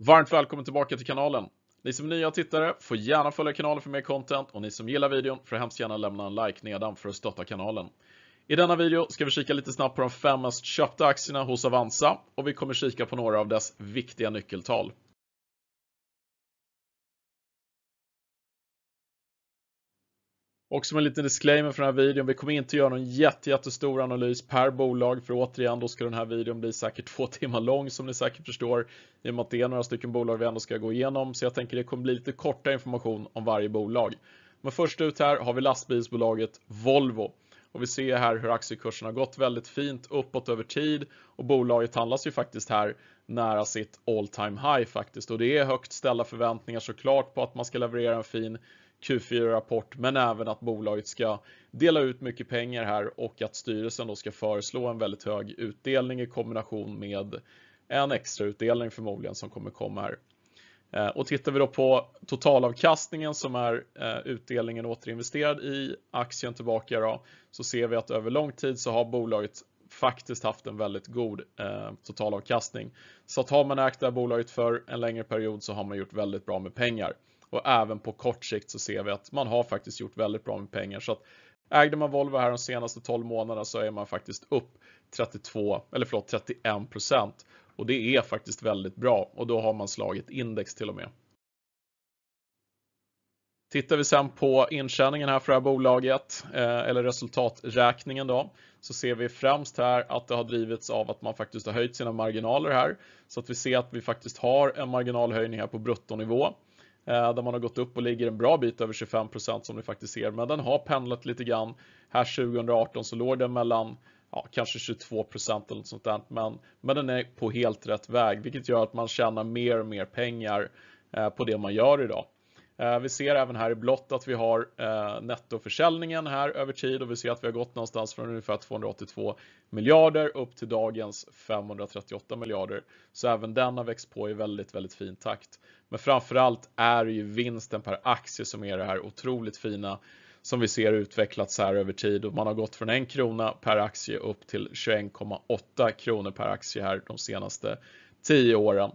Varmt välkommen tillbaka till kanalen. Ni som är nya tittare får gärna följa kanalen för mer content och ni som gillar videon får hemskt gärna lämna en like nedan för att stötta kanalen. I denna video ska vi kika lite snabbt på de fem mest köpta aktierna hos Avanza och vi kommer kika på några av dess viktiga nyckeltal. Och som en liten disclaimer för den här videon, vi kommer inte göra någon jättestor analys per bolag för återigen då ska den här videon bli säkert två timmar lång som ni säkert förstår i och med att det är några stycken bolag vi ändå ska gå igenom så jag tänker det kommer bli lite kortare information om varje bolag. Men först ut här har vi lastbilsbolaget Volvo och vi ser här hur aktiekursen har gått väldigt fint uppåt över tid och bolaget handlas ju faktiskt här nära sitt all time high faktiskt och det är högt ställda förväntningar såklart på att man ska leverera en fin Q4-rapport, men även att bolaget ska dela ut mycket pengar här och att styrelsen då ska föreslå en väldigt hög utdelning i kombination med en extra utdelning förmodligen som kommer komma här. Eh, och tittar vi då på totalavkastningen som är eh, utdelningen återinvesterad i aktien tillbaka då, så ser vi att över lång tid så har bolaget faktiskt haft en väldigt god eh, totalavkastning. Så att har man ägt det här bolaget för en längre period så har man gjort väldigt bra med pengar och även på kort sikt så ser vi att man har faktiskt gjort väldigt bra med pengar. Så att ägde man Volvo här de senaste 12 månaderna så är man faktiskt upp 32, eller förlåt 31 procent och det är faktiskt väldigt bra och då har man slagit index till och med. Tittar vi sen på intjäningen här för det här bolaget, eh, eller resultaträkningen då, så ser vi främst här att det har drivits av att man faktiskt har höjt sina marginaler här. Så att vi ser att vi faktiskt har en marginalhöjning här på bruttonivå. Eh, där man har gått upp och ligger en bra bit över 25 som ni faktiskt ser, men den har pendlat lite grann. Här 2018 så låg den mellan ja, kanske 22 eller något sånt där, men, men den är på helt rätt väg, vilket gör att man tjänar mer och mer pengar eh, på det man gör idag. Eh, vi ser även här i blått att vi har eh, nettoförsäljningen här över tid och vi ser att vi har gått någonstans från ungefär 282 miljarder upp till dagens 538 miljarder. Så även den har växt på i väldigt, väldigt fin takt. Men framförallt är det ju vinsten per aktie som är det här otroligt fina som vi ser utvecklats här över tid och man har gått från 1 krona per aktie upp till 21,8 kronor per aktie här de senaste 10 åren.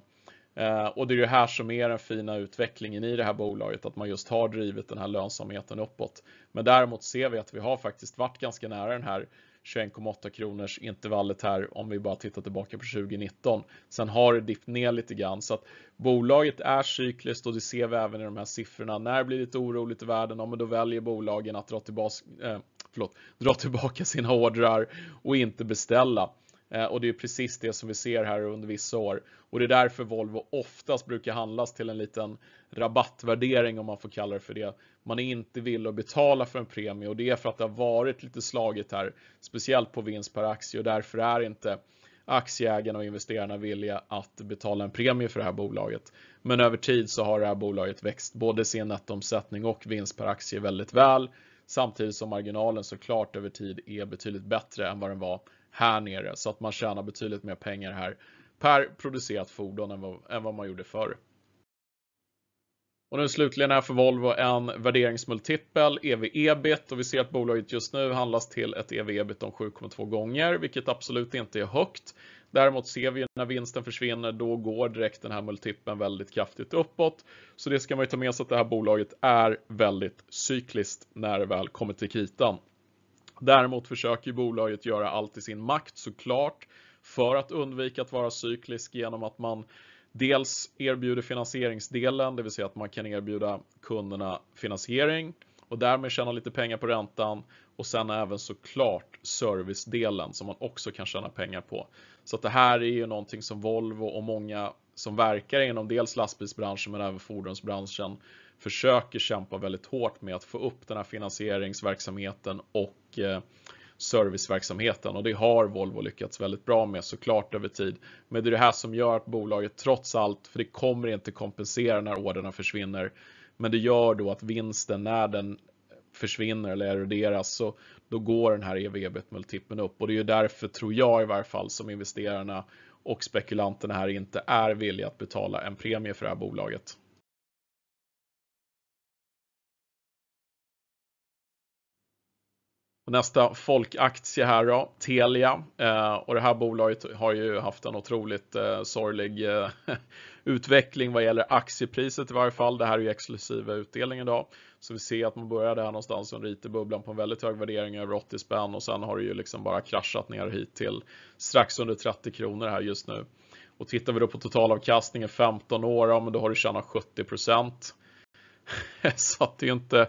Eh, och det är ju här som är den fina utvecklingen i det här bolaget, att man just har drivit den här lönsamheten uppåt. Men däremot ser vi att vi har faktiskt varit ganska nära den här 21,8 kronors intervallet här om vi bara tittar tillbaka på 2019. Sen har det dippt ner lite grann så att bolaget är cykliskt och det ser vi även i de här siffrorna. När det blir lite oroligt i världen, ja, men då väljer bolagen att dra tillbaka, eh, förlåt, dra tillbaka sina ordrar och inte beställa. Eh, och det är precis det som vi ser här under vissa år. Och det är därför Volvo oftast brukar handlas till en liten rabattvärdering om man får kalla det för det. Man är inte villig att betala för en premie och det är för att det har varit lite slagigt här, speciellt på vinst per aktie och därför är inte aktieägarna och investerarna villiga att betala en premie för det här bolaget. Men över tid så har det här bolaget växt både sin nettoomsättning och vinst per aktie väldigt väl Samtidigt som marginalen såklart över tid är betydligt bättre än vad den var här nere. Så att man tjänar betydligt mer pengar här per producerat fordon än vad, än vad man gjorde förr. Och nu slutligen är för Volvo en värderingsmultipel, EV-EBIT, och vi ser att bolaget just nu handlas till ett EV-EBIT om 7,2 gånger, vilket absolut inte är högt. Däremot ser vi när vinsten försvinner, då går direkt den här multipeln väldigt kraftigt uppåt. Så det ska man ju ta med sig att det här bolaget är väldigt cykliskt när det väl kommer till kritan. Däremot försöker bolaget göra allt i sin makt såklart för att undvika att vara cyklisk genom att man dels erbjuder finansieringsdelen, det vill säga att man kan erbjuda kunderna finansiering och därmed tjäna lite pengar på räntan och sen även såklart servicedelen som man också kan tjäna pengar på. Så att det här är ju någonting som Volvo och många som verkar inom dels lastbilsbranschen men även fordonsbranschen försöker kämpa väldigt hårt med att få upp den här finansieringsverksamheten och eh, serviceverksamheten och det har Volvo lyckats väldigt bra med såklart över tid. Men det är det här som gör att bolaget trots allt, för det kommer inte kompensera när orderna försvinner, men det gör då att vinsten när den försvinner eller eroderas så då går den här EV-EBIT-multipeln upp och det är ju därför, tror jag i varje fall, som investerarna och spekulanterna här inte är villiga att betala en premie för det här bolaget. Och nästa folkaktie här då, Telia. Eh, och det här bolaget har ju haft en otroligt eh, sorglig eh, utveckling vad gäller aktiepriset i varje fall. Det här är ju exklusiva utdelningen idag. Så vi ser att man började här någonstans under IT-bubblan på en väldigt hög värdering över 80 spänn och sen har det ju liksom bara kraschat ner hit till strax under 30 kronor här just nu. Och tittar vi då på totalavkastningen 15 år, ja, men då har du tjänat 70 procent. Så att det är ju inte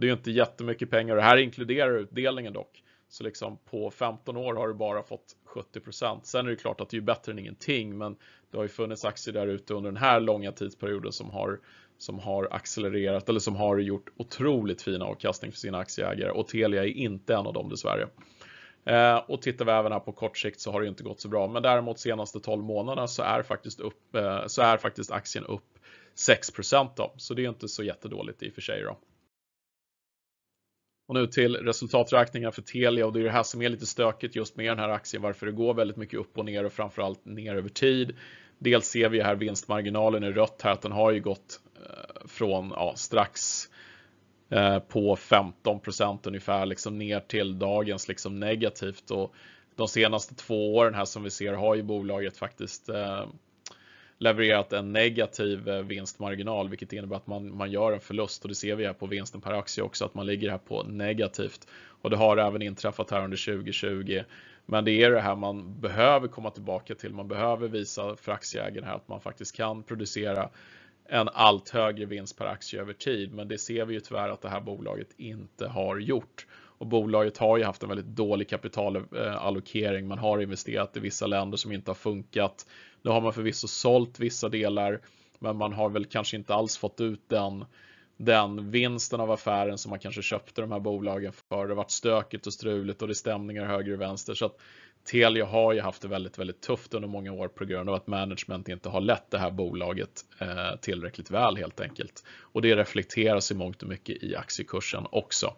det är ju inte jättemycket pengar och det här inkluderar utdelningen dock. Så liksom på 15 år har du bara fått 70 Sen är det klart att det är bättre än ingenting, men det har ju funnits aktier där ute under den här långa tidsperioden som har, som har accelererat eller som har gjort otroligt fina avkastning för sina aktieägare och Telia är inte en av dem dessvärre. Eh, och tittar vi även här på kort sikt så har det inte gått så bra, men däremot senaste 12 månaderna så är faktiskt, upp, eh, så är faktiskt aktien upp 6 då, så det är inte så jättedåligt i och för sig. Då. Och nu till resultaträkningar för Telia och det är det här som är lite stökigt just med den här aktien, varför det går väldigt mycket upp och ner och framförallt ner över tid. Dels ser vi här vinstmarginalen i rött här att den har ju gått eh, från ja, strax eh, på 15 ungefär liksom ner till dagens liksom negativt och de senaste två åren här som vi ser har ju bolaget faktiskt eh, levererat en negativ eh, vinstmarginal vilket innebär att man, man gör en förlust och det ser vi här på vinsten per aktie också att man ligger här på negativt och det har även inträffat här under 2020. Men det är det här man behöver komma tillbaka till. Man behöver visa för aktieägarna här att man faktiskt kan producera en allt högre vinst per aktie över tid. Men det ser vi ju tyvärr att det här bolaget inte har gjort. Och bolaget har ju haft en väldigt dålig kapitalallokering. Man har investerat i vissa länder som inte har funkat. Nu har man förvisso sålt vissa delar, men man har väl kanske inte alls fått ut den den vinsten av affären som man kanske köpte de här bolagen för. Det har varit stökigt och struligt och det är stämningar höger och vänster. Så att Telia har ju haft det väldigt, väldigt tufft under många år på grund av att management inte har lett det här bolaget eh, tillräckligt väl helt enkelt. Och det reflekteras i mångt och mycket i aktiekursen också.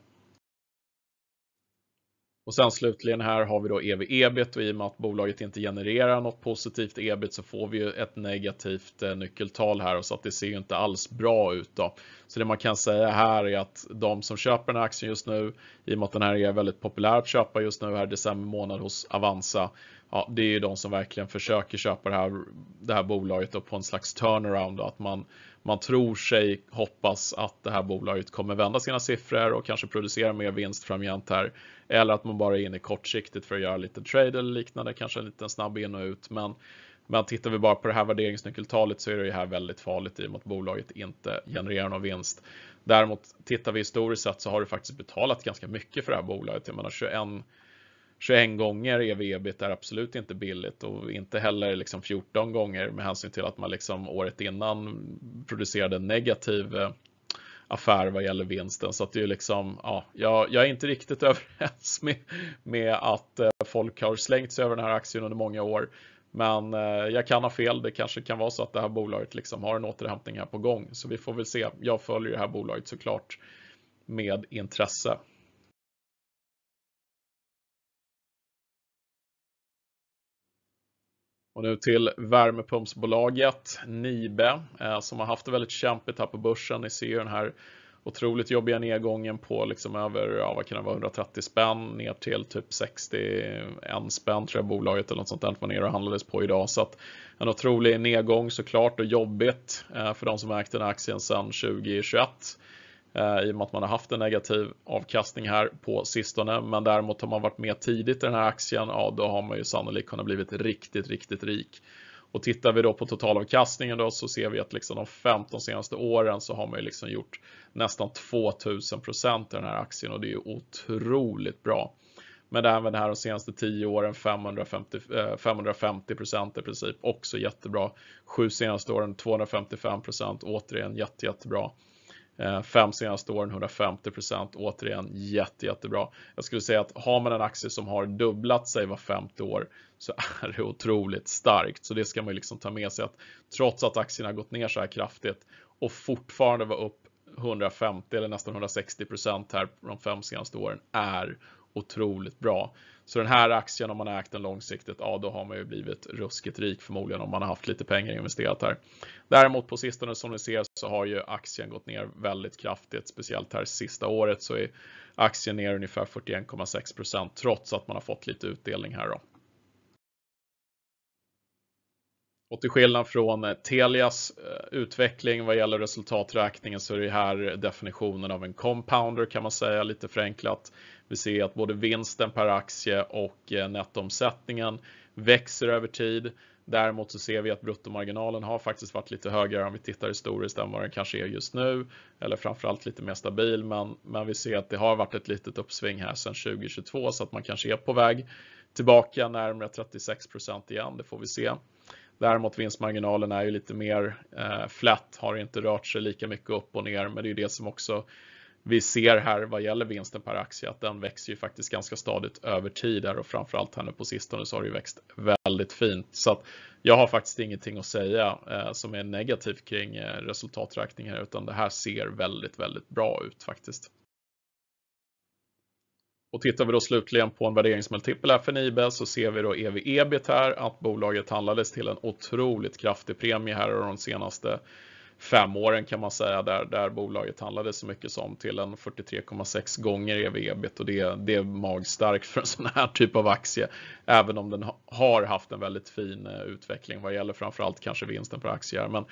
Och sen slutligen här har vi då EV-EBIT och i och med att bolaget inte genererar något positivt EBIT så får vi ju ett negativt eh, nyckeltal här och så att det ser ju inte alls bra ut då. Så det man kan säga här är att de som köper den här aktien just nu, i och med att den här är väldigt populär att köpa just nu här i december månad hos Avanza, ja, det är ju de som verkligen försöker köpa det här, det här bolaget då på en slags turnaround. Då, att man, man tror sig hoppas att det här bolaget kommer vända sina siffror och kanske producera mer vinst framgent här eller att man bara är inne kortsiktigt för att göra lite trade eller liknande, kanske en liten snabb in och ut. Men, men tittar vi bara på det här värderingsnyckeltalet så är det här väldigt farligt i och med att bolaget inte mm. genererar någon vinst. Däremot tittar vi historiskt sett så har du faktiskt betalat ganska mycket för det här bolaget. Jag menar 21 21 gånger ev ebit är absolut inte billigt och inte heller liksom 14 gånger med hänsyn till att man liksom året innan producerade negativ eh, affär vad gäller vinsten. Så att det är liksom, ja, jag, jag är inte riktigt överens med, med att eh, folk har slängt sig över den här aktien under många år. Men eh, jag kan ha fel. Det kanske kan vara så att det här bolaget liksom har en återhämtning här på gång. Så vi får väl se. Jag följer det här bolaget såklart med intresse. Och nu till värmepumpsbolaget Nibe eh, som har haft det väldigt kämpigt här på börsen. Ni ser ju den här otroligt jobbiga nedgången på liksom över, ja, vad kan det vara, 130 spänn ner till typ 61 spänn tror jag bolaget eller något sånt var nere och handlades på idag. Så att en otrolig nedgång såklart och jobbigt eh, för de som ägt den här aktien sedan 2021. Eh, i och med att man har haft en negativ avkastning här på sistone. Men däremot har man varit med tidigt i den här aktien, ja då har man ju sannolikt kunnat blivit riktigt, riktigt rik. Och tittar vi då på totalavkastningen då så ser vi att liksom de 15 senaste åren så har man ju liksom gjort nästan 2000 i den här aktien och det är ju otroligt bra. Men även här de senaste 10 åren 550 eh, i princip också jättebra. Sju senaste åren 255 återigen jätte, jättebra. Eh, fem senaste åren 150 procent. Återigen jätte, jättebra. Jag skulle säga att har man en aktie som har dubblat sig var femte år så är det otroligt starkt. Så det ska man ju liksom ta med sig att trots att aktien har gått ner så här kraftigt och fortfarande var upp 150 eller nästan 160 procent här de fem senaste åren är otroligt bra. Så den här aktien, om man har ägt den långsiktigt, ja då har man ju blivit ruskigt rik förmodligen om man har haft lite pengar investerat här. Däremot på sistone som ni ser så har ju aktien gått ner väldigt kraftigt. Speciellt här sista året så är aktien ner ungefär 41,6 trots att man har fått lite utdelning här då. Och till skillnad från eh, Telias eh, utveckling vad gäller resultaträkningen så är det här definitionen av en compounder kan man säga lite förenklat. Vi ser att både vinsten per aktie och eh, nettoomsättningen växer över tid. Däremot så ser vi att bruttomarginalen har faktiskt varit lite högre om vi tittar historiskt än vad den kanske är just nu. Eller framförallt lite mer stabil, men, men vi ser att det har varit ett litet uppsving här sedan 2022 så att man kanske är på väg tillbaka närmare 36 igen, det får vi se. Däremot vinstmarginalen är ju lite mer eh, flat, har inte rört sig lika mycket upp och ner, men det är det som också vi ser här vad gäller vinsten per aktie att den växer ju faktiskt ganska stadigt över tid här och framförallt här nu på sistone så har det ju växt väldigt fint. Så att jag har faktiskt ingenting att säga eh, som är negativt kring eh, resultaträkningen utan det här ser väldigt, väldigt bra ut faktiskt. Och tittar vi då slutligen på en värderingsmultipel här för Nibe så ser vi då ev ebit här att bolaget handlades till en otroligt kraftig premie här de senaste fem åren kan man säga där, där bolaget handlade så mycket som till en 43,6 gånger ev-ebit och det, det är magstarkt för en sån här typ av aktie. Även om den har haft en väldigt fin eh, utveckling vad gäller framförallt kanske vinsten på aktier. Men,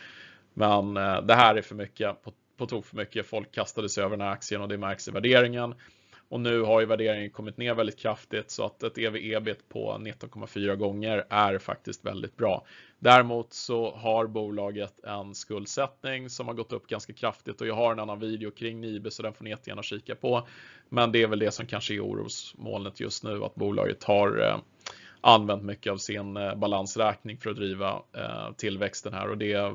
men eh, det här är för mycket, på, på tok för mycket. Folk kastade sig över den här aktien och det märks i värderingen. Och nu har ju värderingen kommit ner väldigt kraftigt så att ett ev-ebit på 19,4 gånger är faktiskt väldigt bra. Däremot så har bolaget en skuldsättning som har gått upp ganska kraftigt och jag har en annan video kring Nibe så den får ni jättegärna kika på. Men det är väl det som kanske är orosmolnet just nu att bolaget har eh, använt mycket av sin eh, balansräkning för att driva eh, tillväxten här och det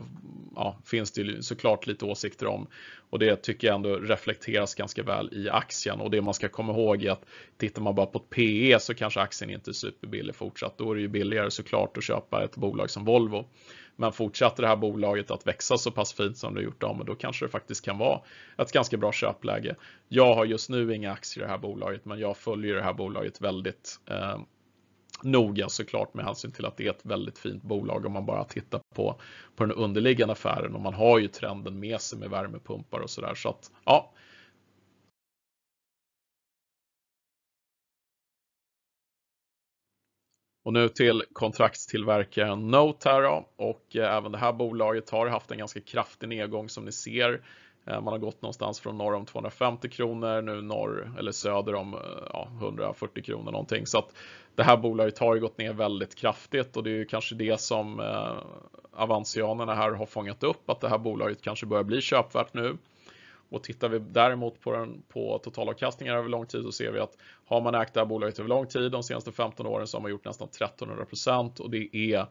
ja, finns det ju såklart lite åsikter om. Och det tycker jag ändå reflekteras ganska väl i aktien och det man ska komma ihåg är att tittar man bara på ett PE så kanske aktien inte är superbillig fortsatt. Då är det ju billigare såklart att köpa ett bolag som Volvo. Men fortsätter det här bolaget att växa så pass fint som det gjort, ja, och då kanske det faktiskt kan vara ett ganska bra köpläge. Jag har just nu inga aktier i det här bolaget, men jag följer det här bolaget väldigt eh, noga såklart med hänsyn till att det är ett väldigt fint bolag om man bara tittar på, på den underliggande affären och man har ju trenden med sig med värmepumpar och sådär. Så ja, Och nu till kontraktstillverkaren Noterra och eh, även det här bolaget har haft en ganska kraftig nedgång som ni ser. Eh, man har gått någonstans från norr om 250 kronor, nu norr eller söder om eh, ja, 140 kronor någonting. Så att det här bolaget har ju gått ner väldigt kraftigt och det är ju kanske det som eh, Avansianerna här har fångat upp, att det här bolaget kanske börjar bli köpvärt nu. Och tittar vi däremot på, den, på totalavkastningar över lång tid så ser vi att har man ägt det här bolaget över lång tid, de senaste 15 åren, så har man gjort nästan 1300 procent och det är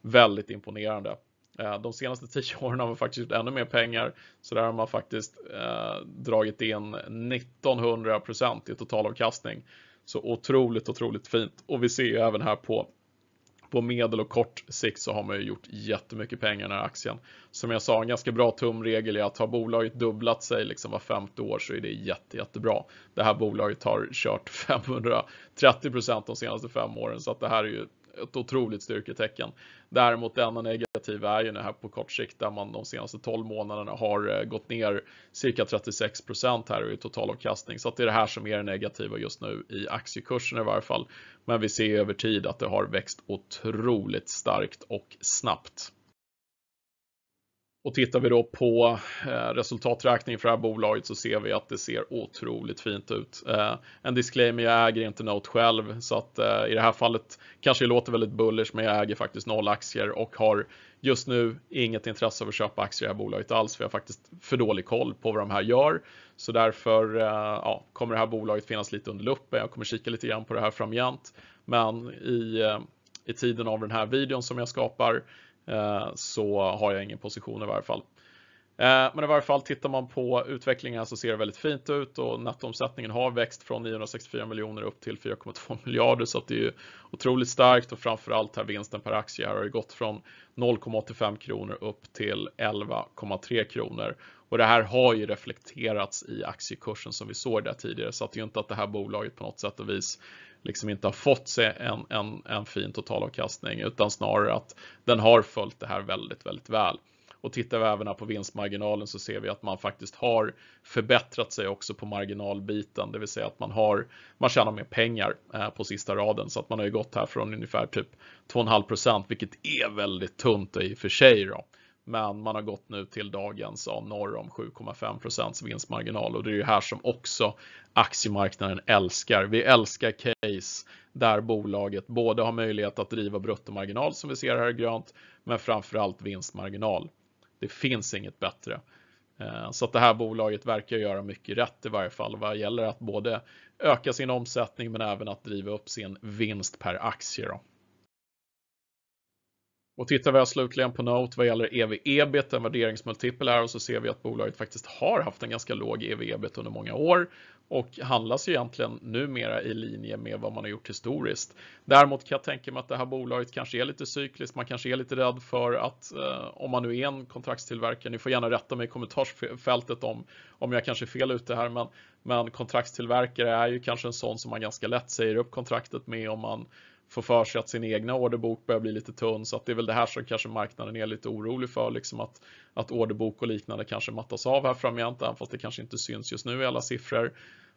väldigt imponerande. Eh, de senaste tio åren har man faktiskt gjort ännu mer pengar, så där har man faktiskt eh, dragit in 1900 i totalavkastning. Så otroligt, otroligt fint. Och vi ser ju även här på på medel och kort sikt så har man ju gjort jättemycket pengar i den här aktien. Som jag sa, en ganska bra tumregel är att har bolaget dubblat sig liksom var femte år så är det jätte, jättebra. Det här bolaget har kört 530 de senaste fem åren så att det här är ju ett otroligt styrketecken. Däremot det enda negativa är ju det här på kort sikt där man de senaste 12 månaderna har eh, gått ner cirka 36 procent här i totalavkastning. Så det är det här som är det negativa just nu i aktiekursen i varje fall. Men vi ser över tid att det har växt otroligt starkt och snabbt. Och tittar vi då på eh, resultaträkningen för det här bolaget så ser vi att det ser otroligt fint ut. Eh, en disclaimer, jag äger inte Note själv så att eh, i det här fallet kanske det låter väldigt bullish men jag äger faktiskt noll aktier och har just nu inget intresse av att köpa aktier i det här bolaget alls för jag har faktiskt för dålig koll på vad de här gör. Så därför ja, kommer det här bolaget finnas lite under luppen. Jag kommer kika lite grann på det här framgent. Men i, i tiden av den här videon som jag skapar Eh, så har jag ingen position i varje fall. Eh, men i varje fall tittar man på utvecklingen så ser det väldigt fint ut och nettoomsättningen har växt från 964 miljoner upp till 4,2 miljarder så det är ju otroligt starkt och framförallt här vinsten per aktie har ju gått från 0,85 kronor upp till 11,3 kronor och det här har ju reflekterats i aktiekursen som vi såg där tidigare så att det är ju inte att det här bolaget på något sätt och vis liksom inte har fått sig en, en, en fin totalavkastning utan snarare att den har följt det här väldigt, väldigt väl. Och tittar vi även här på vinstmarginalen så ser vi att man faktiskt har förbättrat sig också på marginalbiten, det vill säga att man har man tjänar mer pengar eh, på sista raden så att man har ju gått här från ungefär typ 2,5 procent, vilket är väldigt tunt i och för sig då, men man har gått nu till dagens av norr om 7,5 procents vinstmarginal och det är ju här som också aktiemarknaden älskar. Vi älskar case där bolaget både har möjlighet att driva bruttomarginal som vi ser här i grönt, men framförallt vinstmarginal. Det finns inget bättre. Eh, så att det här bolaget verkar göra mycket rätt i varje fall vad gäller att både öka sin omsättning men även att driva upp sin vinst per aktie. Då. Och tittar vi slutligen på Note vad gäller EV-EBIT, en värderingsmultipel här, och så ser vi att bolaget faktiskt har haft en ganska låg EV-EBIT under många år och handlas ju egentligen numera i linje med vad man har gjort historiskt. Däremot kan jag tänka mig att det här bolaget kanske är lite cykliskt, man kanske är lite rädd för att eh, om man nu är en kontraktstillverkare, ni får gärna rätta mig i kommentarsfältet om, om jag kanske är fel ute här, men, men kontraktstillverkare är ju kanske en sån som man ganska lätt säger upp kontraktet med om man får för sig att sin egna orderbok börjar bli lite tunn så att det är väl det här som kanske marknaden är lite orolig för, liksom att, att orderbok och liknande kanske mattas av här framgent, även fast det kanske inte syns just nu i alla siffror.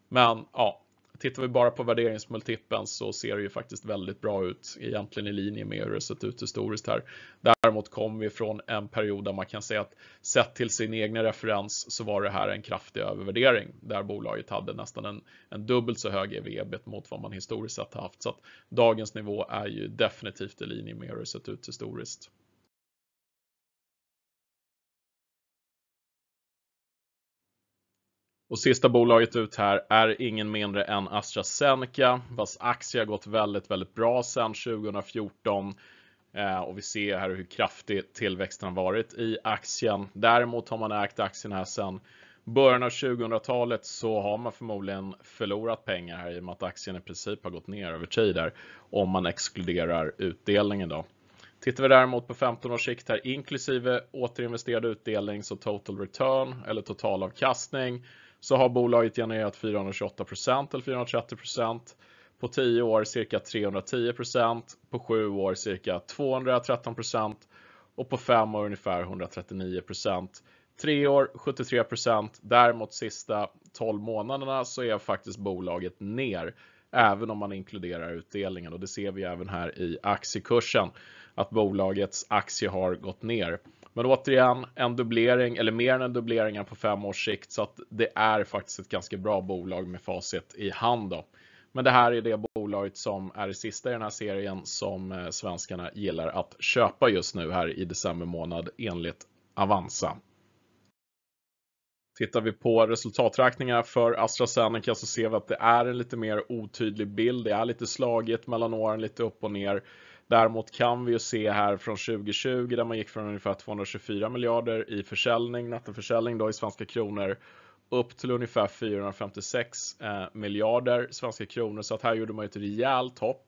Men ja, Tittar vi bara på värderingsmultipeln så ser det ju faktiskt väldigt bra ut, egentligen i linje med hur det sett ut historiskt här. Däremot kommer vi från en period där man kan säga att sett till sin egna referens så var det här en kraftig övervärdering där bolaget hade nästan en, en dubbelt så hög EV-EBIT mot vad man historiskt sett haft. Så att dagens nivå är ju definitivt i linje med hur det sett ut historiskt. Och sista bolaget ut här är ingen mindre än AstraZeneca vars aktie har gått väldigt, väldigt bra sedan 2014. Eh, och vi ser här hur kraftig tillväxten har varit i aktien. Däremot har man ägt aktien här sedan början av 2000-talet så har man förmodligen förlorat pengar här i och med att aktien i princip har gått ner över tid där om man exkluderar utdelningen då. Tittar vi däremot på 15 års sikt här inklusive återinvesterad utdelning så total return eller totalavkastning så har bolaget genererat 428 eller 430 på 10 år cirka 310 på 7 år cirka 213 och på 5 år ungefär 139 3 år 73 däremot sista 12 månaderna så är faktiskt bolaget ner även om man inkluderar utdelningen och det ser vi även här i aktiekursen att bolagets aktie har gått ner. Men återigen, en dubblering eller mer än en dubblering på fem års sikt. Så att det är faktiskt ett ganska bra bolag med facit i hand. Då. Men det här är det bolaget som är det sista i den här serien som eh, svenskarna gillar att köpa just nu här i december månad enligt Avanza. Tittar vi på resultaträkningar för AstraZeneca så ser vi att det är en lite mer otydlig bild. Det är lite slagigt mellan åren, lite upp och ner. Däremot kan vi ju se här från 2020 där man gick från ungefär 224 miljarder i försäljning, nettoförsäljning då i svenska kronor upp till ungefär 456 eh, miljarder svenska kronor. Så att här gjorde man ett rejält hopp.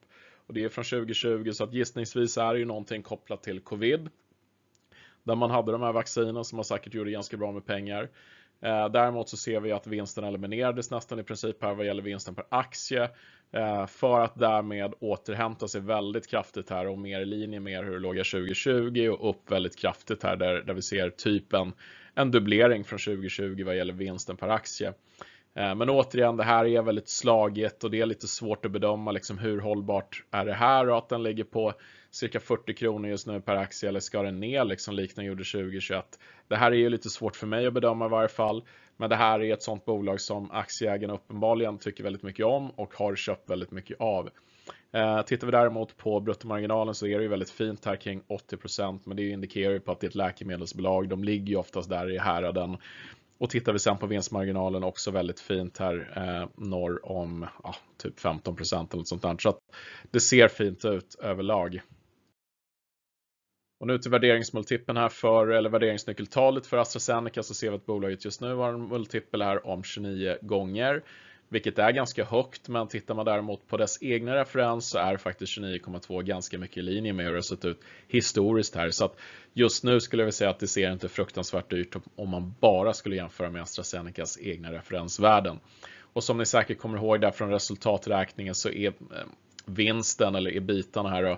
Och det är från 2020 så att gissningsvis är det ju någonting kopplat till covid. Där man hade de här vaccinen som man säkert gjorde ganska bra med pengar. Eh, däremot så ser vi att vinsten eliminerades nästan i princip här vad gäller vinsten per aktie. Eh, för att därmed återhämta sig väldigt kraftigt här och mer i linje med hur det låg 2020 och upp väldigt kraftigt här där, där vi ser typen en dubblering från 2020 vad gäller vinsten per aktie. Eh, men återigen, det här är väldigt slagigt och det är lite svårt att bedöma liksom hur hållbart är det här och att den ligger på cirka 40 kronor just nu per aktie eller ska den ner liksom likt gjorde 2021. Det här är ju lite svårt för mig att bedöma i varje fall. Men det här är ett sådant bolag som aktieägarna uppenbarligen tycker väldigt mycket om och har köpt väldigt mycket av. Eh, tittar vi däremot på bruttomarginalen så är det ju väldigt fint här kring 80% men det indikerar ju på att det är ett läkemedelsbolag. De ligger ju oftast där i häraden. Och tittar vi sen på vinstmarginalen också väldigt fint här eh, norr om ja, typ 15% eller något sånt där. Så att det ser fint ut överlag. Och nu till värderingsmultipeln här för, eller värderingsnyckeltalet för AstraZeneca så ser vi att bolaget just nu har en multipel här om 29 gånger. Vilket är ganska högt, men tittar man däremot på dess egna referens så är faktiskt 29,2 ganska mycket i linje med hur det har sett ut historiskt här. Så att just nu skulle vi säga att det ser inte fruktansvärt dyrt om man bara skulle jämföra med AstraZenecas egna referensvärden. Och som ni säkert kommer ihåg där från resultaträkningen så är eh, vinsten eller ebitan här då,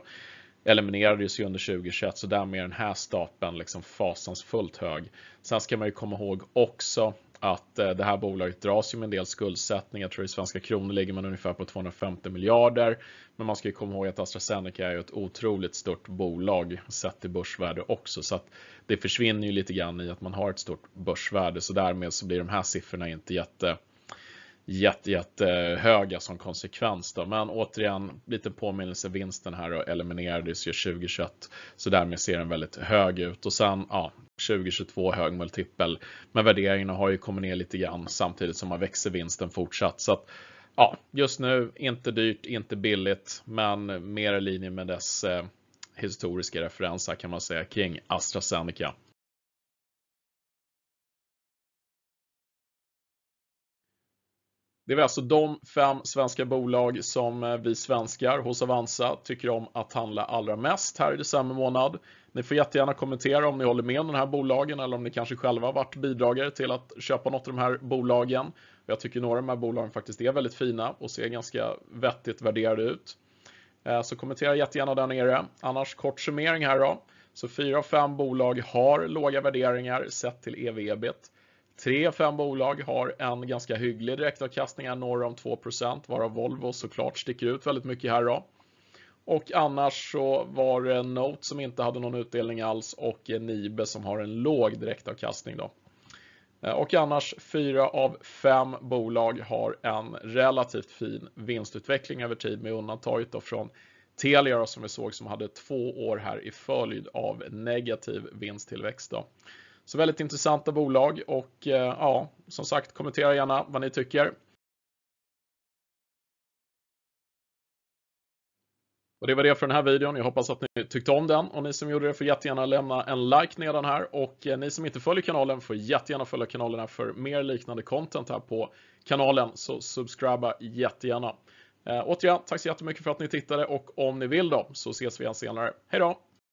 eliminerades ju under 2021 så därmed är den här stapeln liksom fasansfullt hög. Sen ska man ju komma ihåg också att eh, det här bolaget dras ju med en del skuldsättningar. Jag tror i svenska kronor ligger man ungefär på 250 miljarder. Men man ska ju komma ihåg att AstraZeneca är ett otroligt stort bolag sett till börsvärde också. Så att det försvinner ju lite grann i att man har ett stort börsvärde. Så därmed så blir de här siffrorna inte jätte jätte, jätte höga som konsekvens. Då. Men återigen, lite påminnelse, vinsten här och eliminerades ju 2021. Så därmed ser den väldigt hög ut. Och sen ja, 2022 hög multipel. Men värderingarna har ju kommit ner lite grann samtidigt som man växer vinsten fortsatt. Så att, ja, just nu inte dyrt, inte billigt, men mer i linje med dess eh, historiska referenser kan man säga kring AstraZeneca. Det var alltså de fem svenska bolag som eh, vi svenskar hos Avanza tycker om att handla allra mest här i december månad. Ni får jättegärna kommentera om ni håller med om de här bolagen eller om ni kanske själva varit bidragare till att köpa något av de här bolagen. Jag tycker några av de här bolagen faktiskt är väldigt fina och ser ganska vettigt värderade ut. Eh, så kommentera jättegärna där nere. Annars kort summering här då. Så fyra av fem bolag har låga värderingar sett till ev ebit. Tre, fem bolag har en ganska hygglig direktavkastning, här norr om 2 varav Volvo såklart sticker ut väldigt mycket här då. Och annars så var det Note som inte hade någon utdelning alls och Nibe som har en låg direktavkastning då. Eh, och annars fyra av fem bolag har en relativt fin vinstutveckling över tid med undantaget då från Telia då, som vi såg som hade två år här i följd av negativ vinsttillväxt. Då. Så väldigt intressanta bolag och eh, ja, som sagt, kommentera gärna vad ni tycker. Och Det var det för den här videon. Jag hoppas att ni tyckte om den. Och Ni som gjorde det får jättegärna lämna en like nedan här. Och eh, Ni som inte följer kanalen får jättegärna följa kanalerna för mer liknande content här på kanalen. Så subscriba jättegärna. Eh, återigen, tack så jättemycket för att ni tittade och om ni vill då så ses vi igen senare. Hejdå!